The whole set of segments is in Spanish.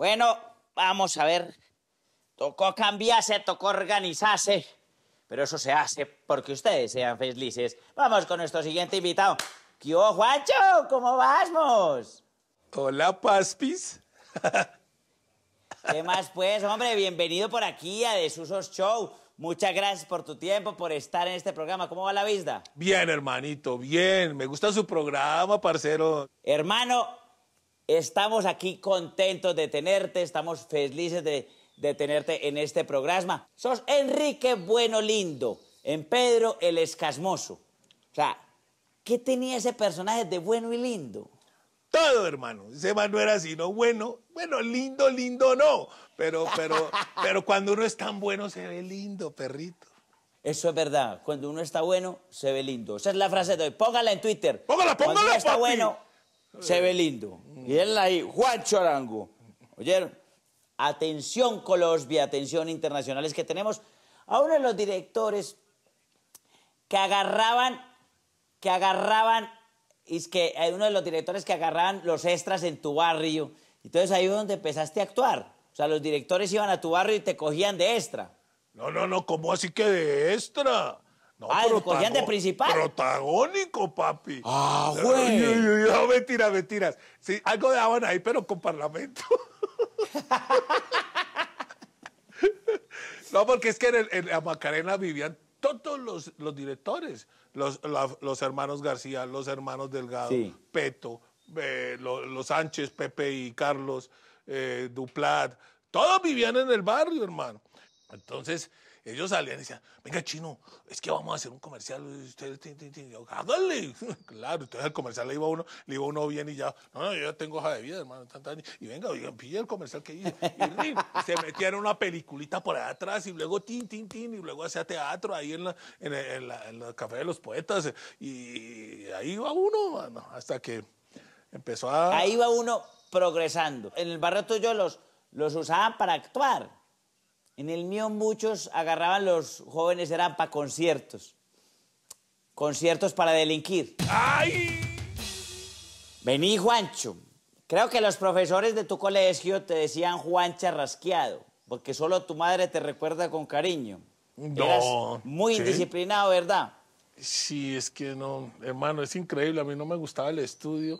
Bueno, vamos a ver. Tocó cambiarse, tocó organizarse. Pero eso se hace porque ustedes sean felices. Vamos con nuestro siguiente invitado. ¿Qué Juancho? ¿Cómo vamos? Hola, Paspis. ¿Qué más, pues, hombre? Bienvenido por aquí a Desusos Show. Muchas gracias por tu tiempo, por estar en este programa. ¿Cómo va la vista? Bien, hermanito, bien. Me gusta su programa, parcero. Hermano, Estamos aquí contentos de tenerte, estamos felices de, tenerte en este programa. Sos Enrique Bueno Lindo, en Pedro el Escasmoso. O sea, ¿qué tenía ese personaje de bueno y lindo? Todo, hermano. Ese man no era no bueno. Bueno, lindo, lindo no. Pero, pero, pero cuando uno es tan bueno se ve lindo, perrito. Eso es verdad. Cuando uno está bueno, se ve lindo. Esa es la frase de hoy. Póngala en Twitter. Póngala, póngala. Cuando está bueno, se ve lindo. Y él ahí, Juancho Arango. Oyeron, atención Colombia, atención internacionales que tenemos a uno de los directores que agarraban, que agarraban, es que hay uno de los directores que agarraban los extras en tu barrio. Entonces ahí es donde empezaste a actuar. O sea, los directores iban a tu barrio y te cogían de extra. No, no, no, ¿cómo así que de extra? No, ah, el principal. Protagónico, papi. Ah, güey. No, mentiras, mentiras. Sí, algo daban ahí, pero con parlamento. no, porque es que en, la Macarena vivían todos los, directores. Los, hermanos García, los hermanos Delgado, Peto, eh, los, Sánchez, Pepe y Carlos, eh, Duplat. Todos vivían en el barrio, hermano. Entonces, ellos salían y decían, venga chino, es que vamos a hacer un comercial, ustedes, háganle, claro, entonces el comercial le iba uno, le iba uno bien y ya, no, no, yo ya tengo hoja de vida, hermano, y venga, oigan, pille el comercial que hice, y se metía en una peliculita por allá atrás y luego tin, tin, tin, y luego hacía teatro ahí en la, en, el, café de los poetas, y ahí iba uno, hasta que empezó a... Ahí iba uno progresando. En el barrio yo los, los usaban para actuar. En el mío muchos agarraban los jóvenes, eran para conciertos. Conciertos para delinquir. ¡Ay! Vení, Juancho. Creo que los profesores de tu colegio te decían Juan Charrasqueado, porque solo tu madre te recuerda con cariño. No. muy indisciplinado, ¿verdad? Sí, es que no, hermano, es increíble. A mí no me gustaba el estudio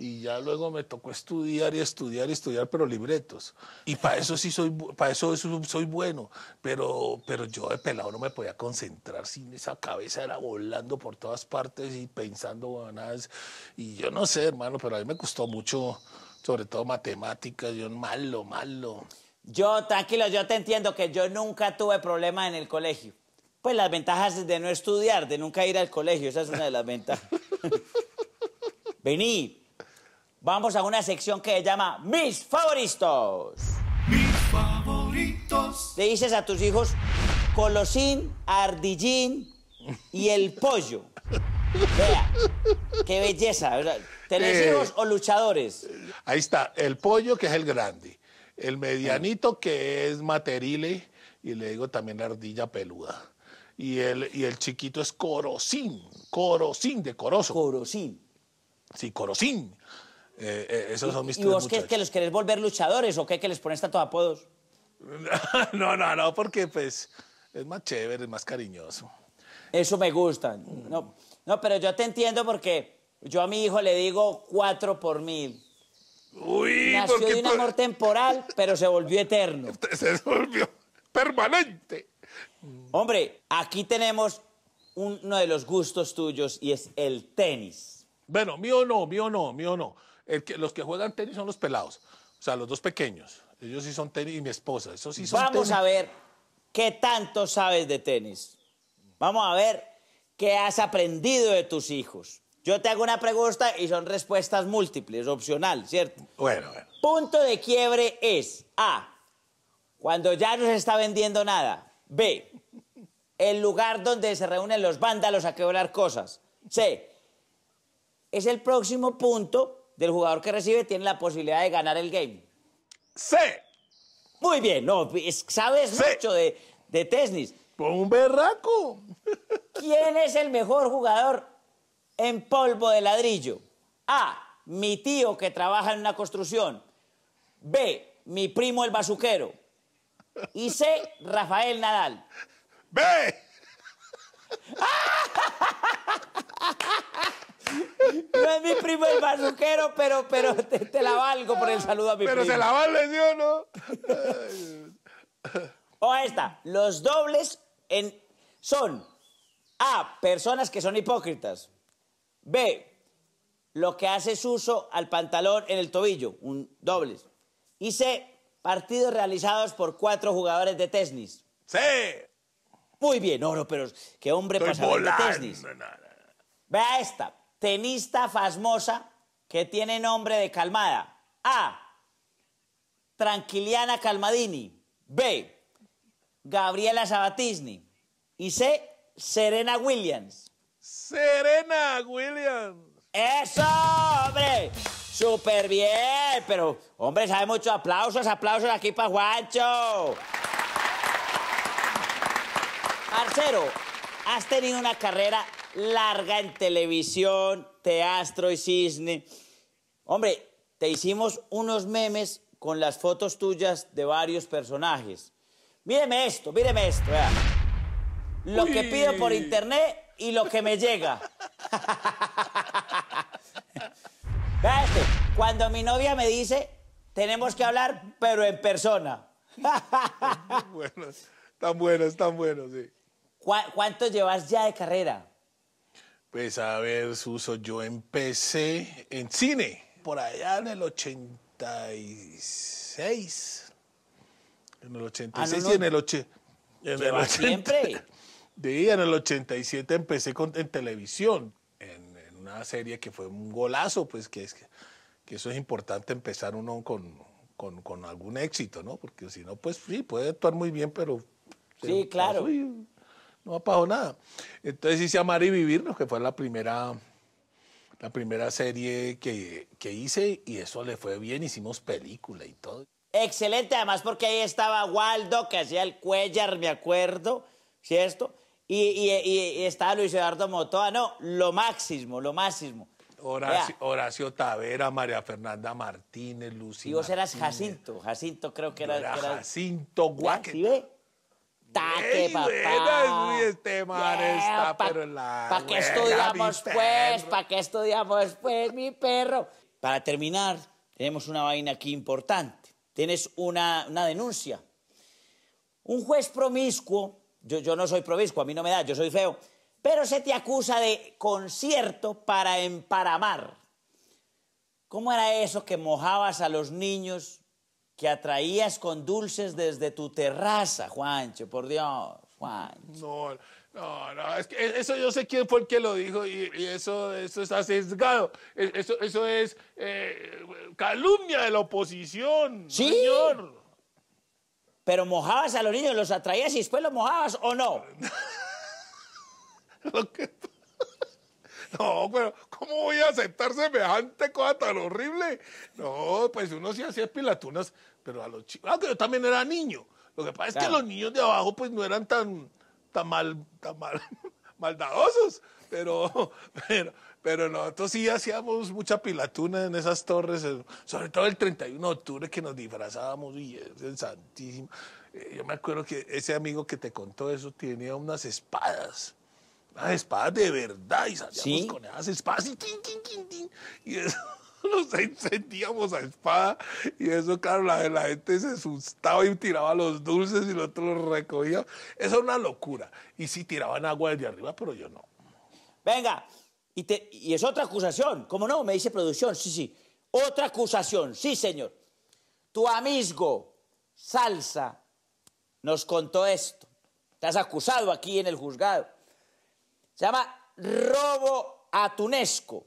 y ya luego me tocó estudiar y estudiar y estudiar, pero libretos. Y para eso sí soy, para eso, soy bueno, pero, pero yo de pelado no me podía concentrar sin esa cabeza, era volando por todas partes y pensando ganas Y yo no sé, hermano, pero a mí me costó mucho, sobre todo matemáticas, yo malo, malo. Yo, tranquilo, yo te entiendo que yo nunca tuve problemas en el colegio. Pues las ventajas de no estudiar, de nunca ir al colegio, esa es una de las ventajas. Vení, vamos a una sección que se llama Mis favoritos. Mis favoritos. Le dices a tus hijos colosín, ardillín y el pollo. Vea, qué belleza. ¿Tenés eh, hijos o luchadores? Ahí está, el pollo que es el grande, el medianito que es materile y le digo también ardilla peluda. Y el, y el chiquito es Corosín. Corosín de corozo. Corosín. Sí, Corosín. Eh, eh, esos son mis ¿Y vos qué, que los querés volver luchadores o qué que les pones tantos apodos? no, no, no, porque pues es más chévere, es más cariñoso. Eso me gusta. No, no, pero yo te entiendo porque yo a mi hijo le digo cuatro por mil. Uy, Nació de un amor temporal, pero se volvió eterno. Se volvió permanente. Hombre, aquí tenemos uno de los gustos tuyos y es el tenis. Bueno, mío no, mío no, mío no que, los que juegan tenis son los pelados, o sea, los dos pequeños. Ellos sí son tenis y mi esposa. Eso sí son Vamos a ver qué tanto sabes de tenis. Vamos a ver qué has aprendido de tus hijos. Yo te hago una pregunta y son respuestas múltiples, opcional, ¿cierto? Bueno, bueno. Punto de quiebre es A. Cuando ya no se está vendiendo nada. B. El lugar donde se reúnen los vándalos a quebrar cosas. C. Es el próximo punto del jugador que recibe tiene la posibilidad de ganar el game. ¡C! Muy bien, no, sabes mucho de, de tenis. un berraco. ¿Quién es el mejor jugador en polvo de ladrillo? A. Mi tío que trabaja en una construcción. B. Mi primo el bazuquero. Y C. Rafael Nadal. B. pero, pero, pero te, la valgo por el saludo a mi Pero se la vale, ¿sí o no? o esta. Los dobles en, son A, personas que son hipócritas. B, lo que haces uso al pantalón en el tobillo, un dobles. Y C, partidos realizados por cuatro jugadores de tenis. ¡Sí! Muy bien, oro, pero qué hombre Estoy de tenis. Vea esta, tenista fasmosa que tiene nombre de calmada? A. Tranquiliana Calmadini. B. Gabriela Sabatini. Y C. Serena Williams. Serena Williams. ¡Eso, hombre! ¡Súper bien! Pero, hombre, sabe mucho. Aplausos, aplausos aquí para Juancho. Arcero. Has tenido una carrera larga en televisión, teatro y cisne. Hombre, te hicimos unos memes con las fotos tuyas de varios personajes. Míreme esto, míreme esto, vea. Lo que pido por internet y lo que me llega. vea este, Cuando mi novia me dice, tenemos que hablar, pero en persona. tan buenos, tan tan buenos, sí. ¿Cuánto llevas ya de carrera? Pues a ver, Suso, yo empecé en cine, por allá en el 86. En el 86 ah, y en el, 80. siempre? De, en el 87 empecé con, en televisión, en, una serie que fue un golazo, pues que, es, que eso es importante empezar uno con, con, algún éxito, ¿no? Porque si no, pues sí, puede actuar muy bien, pero... Sí, claro no apagó nada. Entonces hice Amar y Vivirnos, que fue la primera, la primera serie que, que hice y eso le fue bien, hicimos película y todo. Excelente, además porque ahí estaba Waldo, que hacía el Cuellar, me acuerdo, ¿cierto? Y, y, estaba Luis Eduardo Motoa, no, lo máximo, lo máximo. Horacio, Tavera, María Fernanda Martínez, Lucía. Y vos eras Jacinto, Jacinto creo que era. Era, Jacinto Guaqueta ataque, papá. este pero la. ¿Para qué estudiamos, pues? ¿Para qué estudiamos, pues, mi perro? Para terminar, tenemos una vaina aquí importante. Tienes una, una denuncia. Un juez promiscuo, yo, yo no soy promiscuo, a mí no me da, yo soy feo, pero se te acusa de concierto para emparamar. ¿Cómo era eso que mojabas a los niños que atraías con dulces desde tu terraza, Juancho, por Dios, Juancho. No, no, eso yo sé quién fue el que lo dijo y, e, eso, eso es sesgado. Eh, eso, es calumnia de la oposición, ¿Sí? señor. Pero mojabas a los niños, los atraías y después los mojabas o no. lo que... No, pero ¿cómo voy a aceptar semejante cosa tan horrible? No, pues uno sí hacía pilatunas, pero a los chicos. Ah, que yo también era niño. Lo que pasa es que los niños de abajo, pues no eran tan, tan mal, tan mal, maldadosos. Pero, pero, pero nosotros sí hacíamos mucha pilatuna en esas torres, sobre todo el 31 de octubre que nos disfrazábamos y es el santísimo. Eh, yo me acuerdo que ese amigo que te contó eso tenía unas espadas las ah, espadas de verdad y salíamos con esas espadas y Y nos encendíamos a espada y eso, claro, la, gente se asustaba y tiraba los dulces y los los recogía Eso es una locura. Y sí tiraban agua desde arriba, pero yo no. Venga, y, y es otra acusación. ¿Cómo no? Me dice producción. Sí, sí. Otra acusación. Sí, señor. Tu amigo Salsa nos contó esto. Estás acusado aquí en el juzgado se llama robo atunesco.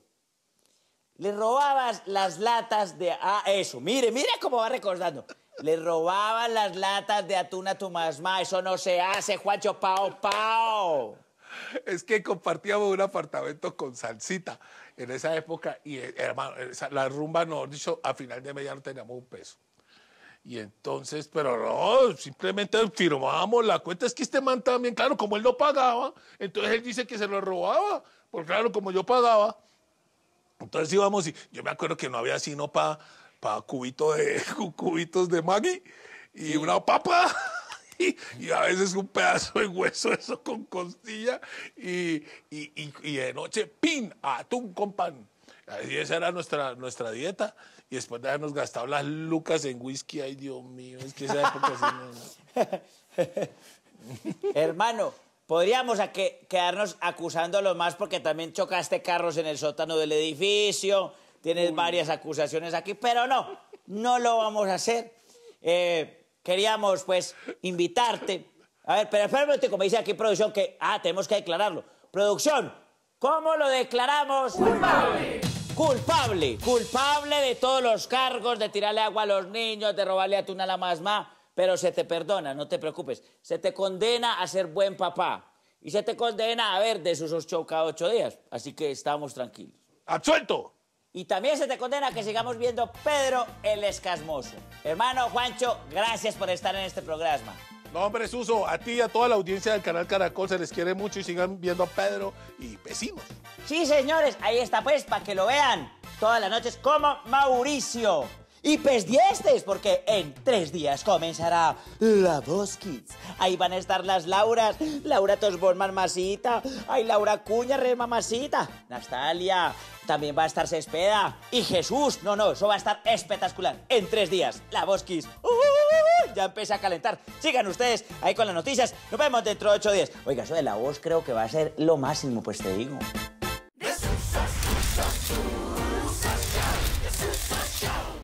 Le robabas las latas de... Ah, eso, mire, mire cómo va recordando. Le robaban las latas de atún a tu mamá. Eso no se hace, Juancho. Pao, pao. Es que compartíamos un apartamento con Salsita en esa época y, eh, la rumba, nos dicho, a final de media no teníamos un peso. Y entonces, pero no, simplemente firmábamos la cuenta. Es que este man también, claro, como él no pagaba, entonces él dice que se lo robaba. Porque claro, como yo pagaba, entonces íbamos y yo me acuerdo que no había sino para pa cubito de, cubitos de Maggi y una papa. Y, a veces un pedazo de hueso, eso con costilla, y, y, y de noche, pin, atún con pan. Y esa era nuestra, nuestra dieta y después de habernos gastado las lucas en whisky, ay Dios mío, es que esa época Hermano, podríamos que, quedarnos acusando más porque también chocaste carros en el sótano del edificio, tienes varias acusaciones aquí, pero no, no lo vamos a hacer. Eh, queríamos pues invitarte. A ver, pero espérame, como dice aquí producción que, ah, tenemos que declararlo. Producción, ¿cómo lo declaramos? ¡Culpable! culpable, culpable de todos los cargos, de tirarle agua a los niños, de robarle atún a la masma, pero se te perdona, no te preocupes. Se te condena a ser buen papá y se te condena a ver de sus ocho ocho días, así que estamos tranquilos. ¡Absuelto! Y también se te condena que sigamos viendo Pedro el Escasmoso. Hermano Juancho, gracias por estar en este programa. No, hombre, Suso, a ti y a toda la audiencia del canal Caracol se les quiere mucho y sigan viendo a Pedro y vecinos. Sí, señores, ahí está pues, para que lo vean. Todas las noches como Mauricio. Y pues diestes, porque en tres días comenzará La Voz Ahí van a estar las Lauras, Laura Tosbón, mamacita, ay, Laura Cuña, re mamacita, Nastalia, también va a estar Cespeda y Jesús. No, no, eso va a estar espectacular. En tres días, La Voz uh, uh, uh, ya empieza a calentar. Sigan ustedes ahí con las noticias. Nos vemos dentro de ocho días. Oiga, eso de La Voz creo que va a ser lo máximo, pues te digo.